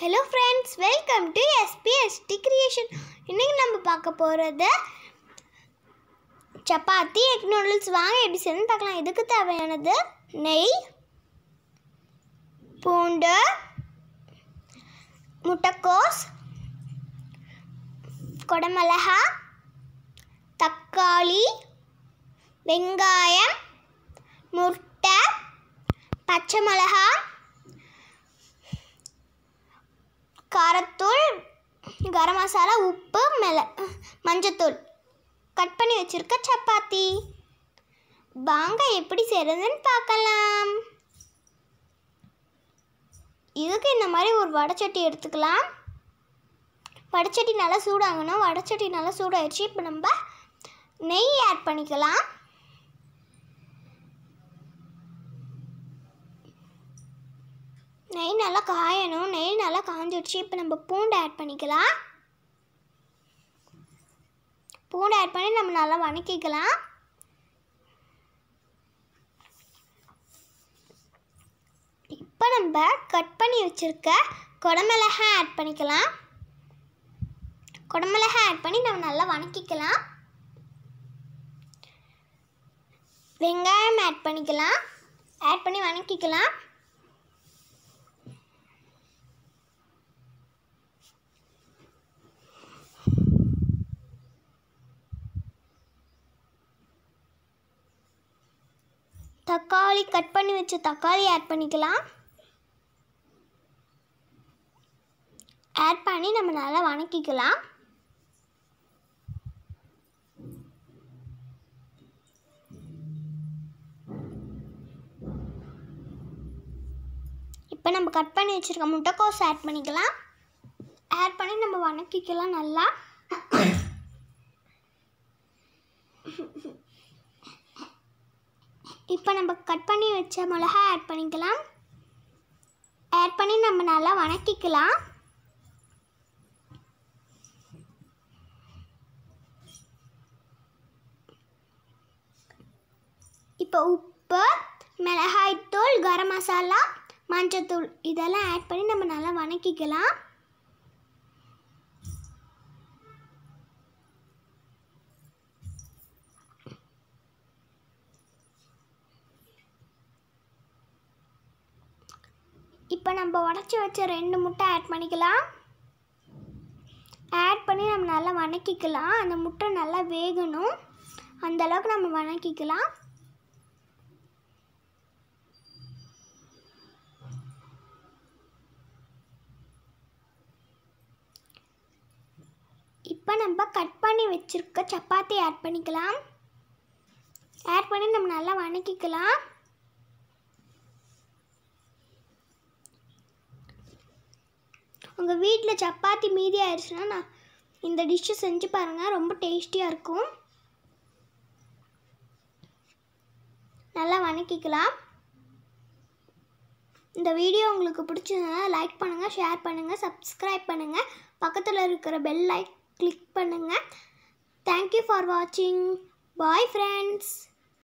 hello friends welcome to SBST creation இன்னைக்கு நம்ம பார்க்க போகிறது சப்பாத்தி எக் நூடுல்ஸ் வாங்க எப்படி செய்யணும்னு பார்க்கலாம் இதுக்கு தேவையானது நெய் பூண்டு முட்டைக்கோஸ் கொடமிளகா தக்காளி வெங்காயம் முட்டை பச்சை மிளகாய் காரத்தூள் கரம் மசாலா உப்பு மிள மஞ்சத்தூள் கட் பண்ணி வச்சுருக்க சப்பாத்தி வாங்க எப்படி செய்கிறதுன்னு பார்க்கலாம் இதுக்கு இந்த மாதிரி ஒரு வடைச்சட்டி எடுத்துக்கலாம் வடைச்சட்டி நல்லா சூடாகணும் வடைச்சட்டி நல்லா சூடாயிடுச்சு இப்போ நம்ம நெய் ஆட் பண்ணிக்கலாம் நெய் நல்லா காயணும் நெய் நல்லா காஞ்சிடுச்சு இப்போ நம்ம பூண்டு ஆட் பண்ணிக்கலாம் பூண்டு ஆட் பண்ணி நம்ம நல்லா வணக்கிக்கலாம் இப்போ நம்ம கட் பண்ணி வச்சுருக்க குடமிளகாய் ஆட் பண்ணிக்கலாம் குடமிளகாய் ஆட் பண்ணி நம்ம நல்லா வணக்கிக்கலாம் வெங்காயம் ஆட் பண்ணிக்கலாம் ஆட் பண்ணி வணக்கிக்கலாம் தக்காளி கட் பண்ணி வச்ச தக்காளி ஆட் பண்ணிக்கலாம் ஆட் பண்ணி நம்ம நல்லா வணக்கிக்கலாம் இப்போ நம்ம கட் பண்ணி வச்சுருக்க முட்டைக்கோஸ் ஆட் பண்ணிக்கலாம் ஆட் பண்ணி நம்ம வணக்கிக்கலாம் நல்லா இப்போ நம்ம கட் பண்ணி வச்ச மிளகா ஆட் பண்ணிக்கலாம் ஆட் பண்ணி நம்ம நல்லா வணக்கிக்கலாம் இப்போ உப்பு மிளகாய்த்தூள் கரம் மசாலா மஞ்சத்தூள் இதெல்லாம் ஆட் பண்ணி நம்ம நல்லா வணக்கிக்கலாம் இப்போ நம்ம உடச்சி வச்ச ரெண்டு முட்டை ஆட் பண்ணிக்கலாம் ஆட் பண்ணி நம்ம நல்லா வணக்கிக்கலாம் அந்த முட்டை நல்லா வேகணும் அந்தளவுக்கு நம்ம வணக்கிக்கலாம் இப்போ நம்ம கட் பண்ணி வச்சுருக்க சப்பாத்தி ஆட் பண்ணிக்கலாம் ஆட் பண்ணி நம்ம நல்லா வணக்கிக்கலாம் உங்கள் வீட்டில் சப்பாத்தி மீதி ஆயிடுச்சுன்னா நான் இந்த டிஷ்ஷு செஞ்சு பாருங்கள் ரொம்ப டேஸ்டியாக இருக்கும் நல்லா வணக்கிக்கலாம் இந்த வீடியோ உங்களுக்கு பிடிச்சதுன்னா லைக் பண்ணுங்கள் ஷேர் பண்ணுங்கள் சப்ஸ்கிரைப் பண்ணுங்கள் பக்கத்தில் இருக்கிற பெல் லைக் கிளிக் பண்ணுங்கள் தேங்க்யூ ஃபார் வாட்சிங் பாய் ஃப்ரெண்ட்ஸ்